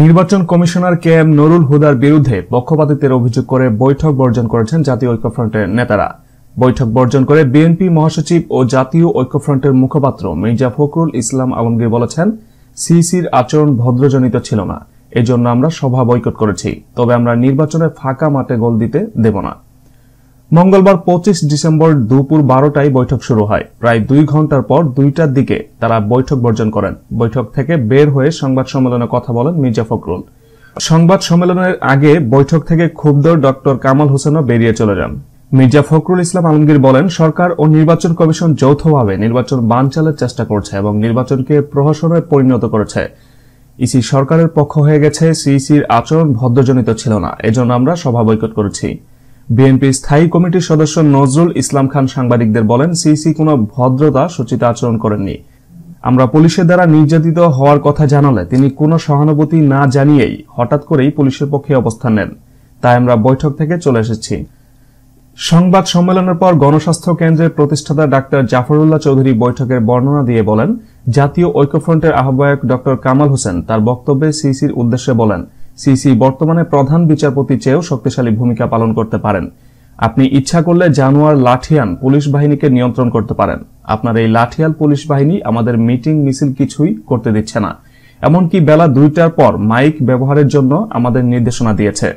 নির্বাচন কমিশনার কে এম নুরুল হুদার বিরুদ্ধে পক্ষপাতিত্বের অভিযোগ করে বৈঠক বর্জন করেছেন জাতীয় ঐক্যফ্রন্টের নেতারা বৈঠক বর্জন করে বিএনপি মহাসচিব ও জাতীয় ঐক্যফ্রন্টের মুখপাত্র মির্জা ফখরুল ইসলাম আলমগীর বলেছেন সিসির আচরণ ভদ্রজনিত ছিল না এজন্য আমরা সভা বয়কট করেছি তবে আমরা নির্বাচনে ফাঁকা মাঠে গোল দিতে দেব না মঙ্গলবার পঁচিশ ডিসেম্বর দুপুর বারোটায় বৈঠক শুরু হয় প্রায় দুই ঘন্টার পর দুইটার দিকে তারা বৈঠক বর্জন করেন বৈঠক থেকে বের হয়ে সংবাদ সম্মেলনে কথা বলেন মির্জা ফখরুল সংবাদ সম্মেলনের আগে বৈঠক থেকে ক্ষুব্ধ ডক্টর কামাল হোসেনও বেরিয়ে চলে যান মির্জা ফখরুল ইসলাম আলমগীর বলেন সরকার ও নির্বাচন কমিশন যৌথভাবে নির্বাচন বানচালের চেষ্টা করছে এবং নির্বাচনকে প্রহসনে পরিণত করেছে ইসি সরকারের পক্ষ হয়ে গেছে সিইসির আচরণ ভদ্রজনিত ছিল না এজন্য আমরা সভা বৈকট করেছি বিএনপি স্থায়ী কমিটির সদস্য নজরুল ইসলাম খান সাংবাদিকদের বলেন সিসি কোনো ভদ্রতা সচিত আচরণ করেননি আমরা পুলিশের দ্বারা নির্যাতিত হওয়ার কথা জানালে তিনি কোনো সহানুভূতি না জানিয়েই হঠাৎ করেই পুলিশের পক্ষে অবস্থান নেন তাই আমরা বৈঠক থেকে চলে এসেছি সংবাদ সম্মেলনের পর গণস্বাস্থ্য কেন্দ্রের প্রতিষ্ঠাতা ডাক্তার জাফরুল্লাহ চৌধুরী বৈঠকের বর্ণনা দিয়ে বলেন জাতীয় ঐক্যফ্রন্টের আহ্বায়ক ডক্টর কামাল হোসেন তার বক্তব্যে সিসির উদ্দেশ্যে বলেন সিসি বর্তমানে প্রধান বিচারপতি চেয়েও শক্তিশালী ভূমিকা পালন করতে পারেন আপনি ইচ্ছা করলে জানুয়ার লাঠিয়ান পুলিশ বাহিনীকে নিয়ন্ত্রণ করতে পারেন আপনার এই লাঠিয়াল পুলিশ বাহিনী আমাদের মিটিং মিছিল কিছুই করতে দিচ্ছে না এমনকি বেলা দুইটার পর মাইক ব্যবহারের জন্য আমাদের নির্দেশনা দিয়েছে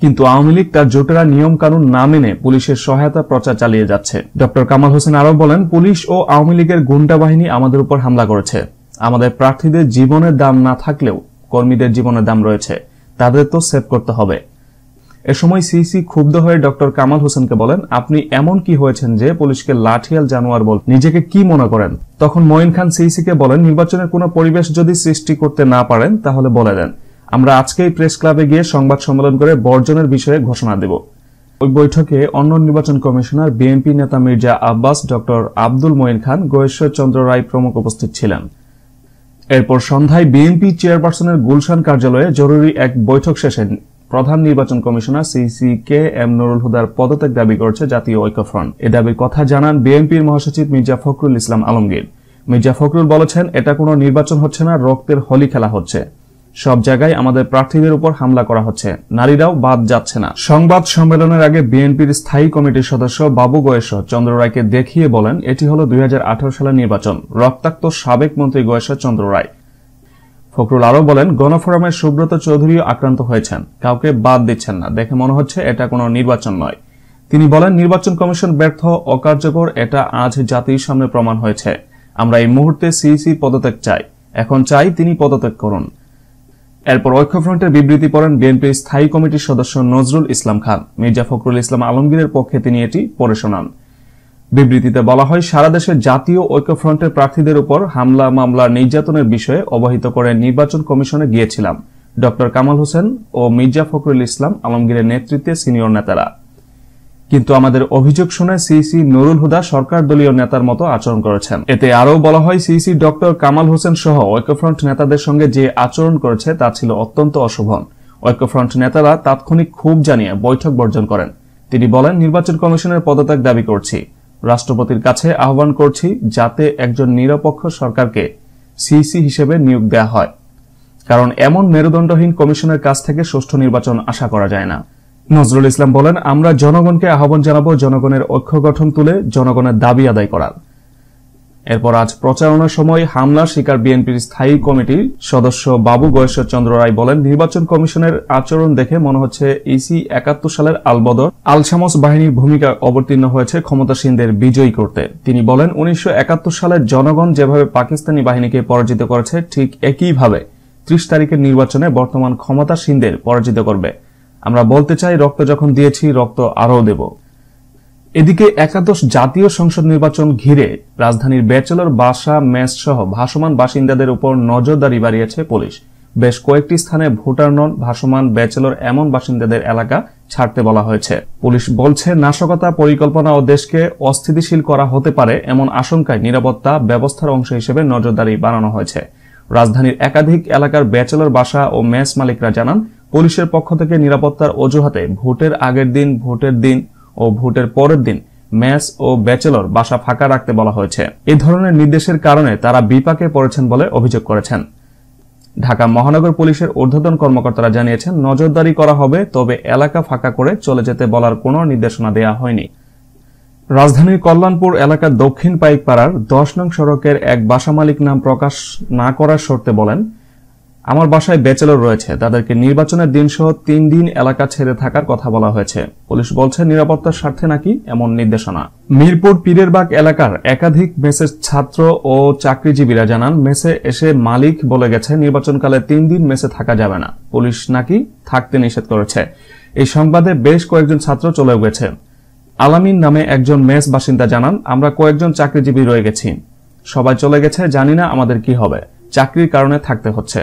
কিন্তু আওয়ামী লীগ তার জোটেরা নিয়ম কানুন না মেনে পুলিশের সহায়তা প্রচার চালিয়ে যাচ্ছে ড কামাল হোসেন আরও বলেন পুলিশ ও আওয়ামী লীগের গুন্ডা বাহিনী আমাদের উপর হামলা করেছে আমাদের প্রার্থীদের জীবনের দাম না থাকলেও কর্মীদের জীবনের দাম রয়েছে তাদের তো সেভ করতে হবে এ সময় সিসি ক্ষুব্ধ হয়ে ডক্টর কামাল হোসেনকে বলেন আপনি এমন কি হয়েছেন যে পুলিশকে লাঠিয়াল জানোয়ার বল নিজেকে কি মনে করেন তখন মঈন খান সিসিকে বলেন নির্বাচনের কোনো পরিবেশ যদি সৃষ্টি করতে না পারেন তাহলে বলে দেন আমরা আজকেই প্রেস ক্লাবে গিয়ে সংবাদ সম্মেলন করে বর্জনের বিষয়ে ঘোষণা দেব ওই বৈঠকে অন্য নির্বাচন কমিশনার বিএনপি নেতা মির্জা আব্বাস ডক্টর আব্দুল মঈন খান গয়েশ্বর চন্দ্র রায় প্রমুখ উপস্থিত ছিলেন এরপর সন্ধ্যায় বিএনপি চেয়ারপারসনের গুলশান কার্যালয়ে জরুরি এক বৈঠক শেষে প্রধান নির্বাচন commissioner CEC K M Nurul হুদার পদত্যাগ দাবি করছে জাতীয় ঐক্যফ্রন্ট এ দাবির কথা জানান বিএনপির মহাসচিব মির্জা ফখরুল ইসলাম আলমগীর মির্জা ফখরুল বলেছেন এটা কোনো নির্বাচন হচ্ছে না রক্তের হোলি খেলা হচ্ছে সব জায়গায় আমাদের প্রার্থীদের উপর হামলা করা হচ্ছে নারীরাও বাদ যাচ্ছে না সংবাদ সম্মেলনের আগে বিএনপির স্থায়ী কমিটির সদস্য বাবু গয়েশ চন্দ্র রায়কে দেখিয়ে বলেন এটি হল দুই সালের নির্বাচন রক্তাক্ত সাবেক মন্ত্রী গয়েশ চন্দ্র রায় ফখরুল আরও বলেন গণফোরামের সুব্রত চৌধুরীও আক্রান্ত হয়েছেন কাউকে বাদ দিচ্ছেন না দেখে মনে হচ্ছে এটা কোনো নির্বাচন নয় তিনি বলেন নির্বাচন কমিশন ব্যর্থ অকার্যকর এটা আজ জাতির সামনে প্রমাণ হয়েছে আমরা এই মুহূর্তে সিইসি পদত্যাগ চাই এখন চাই তিনি পদত্যাগ করুন এরপর ঐক্যফ্রন্টের বিবৃতি পড়েন বিএনপির স্থায়ী কমিটির সদস্য নজরুল ইসলাম খান মির্জা ফখরুল ইসলাম আলমগীরের পক্ষে তিনি এটি পড়ে শোনান বিবৃতিতে বলা হয় সারা দেশে জাতীয় ঐক্যফ্রন্টের প্রার্থীদের উপর হামলা মামলা নির্যাতনের বিষয়ে অবহিত করে নির্বাচন কমিশনে গিয়েছিলাম ড কামাল হোসেন ও মির্জা ফখরুল ইসলাম আলমগীরের নেতৃত্বে সিনিয়র নেতারা কিন্তু আমাদের অভিযোগ শুনে সিসি নুরুল হুদা সরকার দলীয় নেতার মতো আচরণ করেছেন এতে আরও বলা হয় সিসি ডক্টর কামাল হোসেন সহ ঐক্যফ্রন্ট নেতাদের সঙ্গে যে আচরণ করেছে তা ছিল অত্যন্ত অশোভন ঐক্যফ্রন্ট নেতারা তাৎক্ষণিক ক্ষোভ জানিয়ে বৈঠক বর্জন করেন তিনি বলেন নির্বাচন কমিশনের পদত্যাগ দাবি করছি রাষ্ট্রপতির কাছে আহ্বান করছি যাতে একজন নিরপেক্ষ সরকারকে সিসি হিসেবে নিয়োগ দেওয়া হয় কারণ এমন মেরুদণ্ডহীন কমিশনের কাছ থেকে সুষ্ঠু নির্বাচন আশা করা যায় না নজরুল ইসলাম বলেন আমরা জনগণকে আহ্বান জানাব জনগণের ঐক্য গঠন তুলে জনগণের দাবি আদায় করার এরপর আজ প্রচারণার সময় হামলার শিকার বিএনপির স্থায়ী কমিটির সদস্য বাবু গয়েশ্বর চন্দ্র রায় বলেন নির্বাচন কমিশনের আচরণ দেখে মনে হচ্ছে ইসি একাত্তর সালের আলবদর আলসামস বাহিনীর ভূমিকা অবতীর্ণ হয়েছে ক্ষমতাসীনদের বিজয়ী করতে তিনি বলেন উনিশশো সালের জনগণ যেভাবে পাকিস্তানি বাহিনীকে পরাজিত করেছে ঠিক একইভাবে ত্রিশ তারিখের নির্বাচনে বর্তমান ক্ষমতাসীনদের পরাজিত করবে আমরা বলতে চাই রক্ত যখন দিয়েছি রক্ত আরও দেব এদিকে একাদশ জাতীয় সংসদ নির্বাচন ঘিরে রাজধানীর ব্যাচেলর বাসা ম্যাচ সহ ভাসমান বাসিন্দাদের উপর নজরদারি বাড়িয়েছে পুলিশ বেশ কয়েকটি স্থানে ভোটার নন ভাসমান ব্যাচেলর এমন বাসিন্দাদের এলাকা ছাড়তে বলা হয়েছে পুলিশ বলছে নাশকতা পরিকল্পনা ও দেশকে অস্থিতিশীল করা হতে পারে এমন আশঙ্কায় নিরাপত্তা ব্যবস্থার অংশ হিসেবে নজরদারি বানানো হয়েছে রাজধানীর একাধিক এলাকার ব্যাচেলর বাসা ও ম্যাচ মালিকরা জানান পুলিশের পক্ষ থেকে নিরাপত্তার অজুহাতে ভোটের আগের দিন ভোটের দিন ও ভোটের পরের দিন ম্যাচ ও ব্যাচেলর বাসা ফাঁকা রাখতে বলা হয়েছে এ ধরনের নির্দেশের কারণে তারা বিপাকে পড়েছেন বলে অভিযোগ করেছেন ঢাকা মহানগর পুলিশের ঊর্ধ্বতন কর্মকর্তারা জানিয়েছেন নজরদারি করা হবে তবে এলাকা ফাঁকা করে চলে যেতে বলার কোনো নির্দেশনা দেয়া হয়নি রাজধানীর কল্যাণপুর এলাকার দক্ষিণ পাইকপাড়ার দশ নং সড়কের এক বাসা মালিক নাম প্রকাশ না করার শর্তে বলেন আমার বাসায় ব্যাচেলর রয়েছে তাদেরকে নির্বাচনের দিনসহ তিন দিন এলাকা ছেড়ে থাকার কথা বলা হয়েছে পুলিশ বলছে নিরাপত্তার স্বার্থে নাকি এমন নির্দেশনা মিরপুর পীরেরবাগ এলাকার একাধিক মেসের ছাত্র ও চাকরিজীবীরা জানান মেসে এসে মালিক বলে গেছে নির্বাচনকালে তিন দিন মেসে থাকা যাবে না পুলিশ নাকি থাকতে নিষেধ করেছে এই সংবাদে বেশ কয়েকজন ছাত্র চলেও গেছে আলামিন নামে একজন মেস বাসিন্দা জানান আমরা কয়েকজন চাকরিজীবী রয়ে গেছি সবাই চলে গেছে জানি না আমাদের কি হবে চাকরির কারণে থাকতে হচ্ছে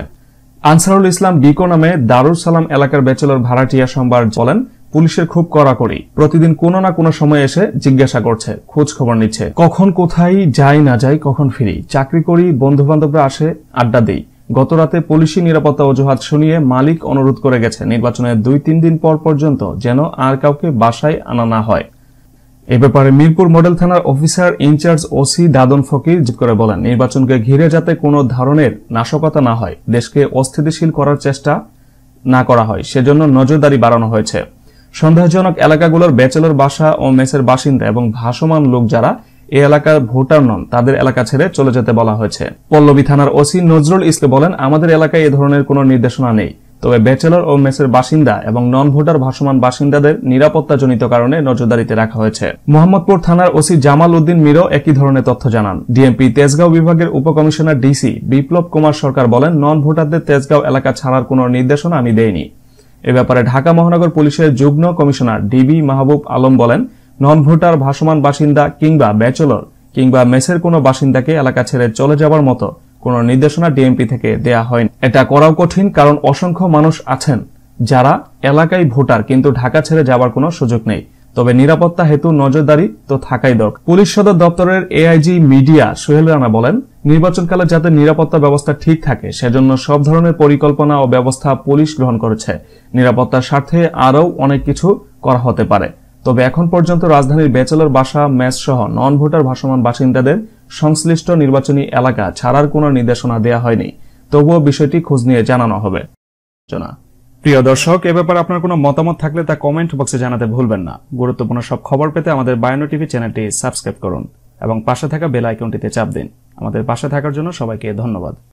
আনসারুল ইসলাম বিকো নামে দারুল সালাম এলাকার ব্যাচেলর ভাড়াটিয়া সোমবার বলেন পুলিশের খুব কড়াকড়ি প্রতিদিন কোনো না কোনো সময় এসে জিজ্ঞাসা করছে খোঁজ খবর নিচ্ছে কখন কোথায় যাই না যাই কখন ফিরি চাকরি করি বন্ধু বান্ধবরা আসে আড্ডা দিই গত রাতে পুলিশি নিরাপত্তা অজুহাত শুনিয়ে মালিক অনুরোধ করে গেছে নির্বাচনের দুই তিন দিন পর পর্যন্ত যেন আর কাউকে বাসায় আনা না হয় এ ব্যাপারে মিরপুর মডেল থানার officer in charge OC Dadon Fakir জিত করে বলেন নির্বাচনকে ঘিরে যাতে কোনো ধরনের নাশকতা না হয় দেশকে অস্থিতিশীল করার চেষ্টা না করা হয় সেজন্য নজরদারি বাড়ানো হয়েছে সন্দেহজনক এলাকাগুলোর ব্যাচেলর বাসা ও মেসের বাসিন্দা এবং ভাসমান লোক যারা এ এলাকার ভোটার নন তাদের এলাকা ছেড়ে চলে যেতে বলা হয়েছে পল্লবী থানার ওসি নজরুল ইসলে বলেন আমাদের এলাকায় এ ধরনের কোনো নির্দেশনা নেই তবে ব্যাচেলর ও মেসের বাসিন্দা এবং নন ভোটার ভাসমান বাসিন্দাদের নিরাপত্তাজনিত কারণে নজরদারিতে রাখা হয়েছে মোহাম্মদপুর থানার ওসি জামাল উদ্দিন মিরও একই ধরনের তথ্য জানান ডিএমপি তেজগাঁও বিভাগের উপকমিশনার ডিসি বিপ্লব কুমার সরকার বলেন নন ভোটারদের তেজগাঁও এলাকা ছাড়ার কোনো নির্দেশনা আমি দেইনি এ ব্যাপারে ঢাকা মহানগর পুলিশের যুগ্ম কমিশনার ডিবি মাহবুব আলম বলেন নন ভোটার ভাসমান বাসিন্দা কিংবা ব্যাচেলর কিংবা মেসের কোনো বাসিন্দাকে এলাকা ছেড়ে চলে যাওয়ার মতো কোনো নির্দেশনা ডিএমপি থেকে দেয়া হয়নি এটা করাও কঠিন কারণ অসংখ্য মানুষ আছেন যারা এলাকায় ভোটার কিন্তু ঢাকা ছেড়ে যাবার কোনো সুযোগ নেই তবে নিরাপত্তা হেতু নজরদারি তো থাকাই দরকার পুলিশ সদর দপ্তরের এআইজি মিডিয়া সোহেল রানা বলেন নির্বাচনকালে যাতে নিরাপত্তা ব্যবস্থা ঠিক থাকে সেজন্য সব ধরনের পরিকল্পনা ও ব্যবস্থা পুলিশ গ্রহণ করেছে নিরাপত্তার স্বার্থে আরও অনেক কিছু করা হতে পারে তবে এখন পর্যন্ত রাজধানীর ব্যাচেলর বাসা ম্যাচ সহ নন ভোটার ভাসমান বাসিন্দাদের সংশ্লিষ্ট নির্বাচনী এলাকা ছাড়ার কোনো নির্দেশনা দেয়া হয়নি তবুও বিষয়টি খোঁজ নিয়ে জানানো হবে প্রিয় দর্শক এ ব্যাপারে আপনার কোনো মতামত থাকলে তা কমেন্ট বক্সে জানাতে ভুলবেন না গুরুত্বপূর্ণ সব খবর পেতে আমাদের বায়ানো টিভি চ্যানেলটি সাবস্ক্রাইব করুন এবং পাশে থাকা বেল আইকনটিতে চাপ দিন আমাদের পাশে থাকার জন্য সবাইকে ধন্যবাদ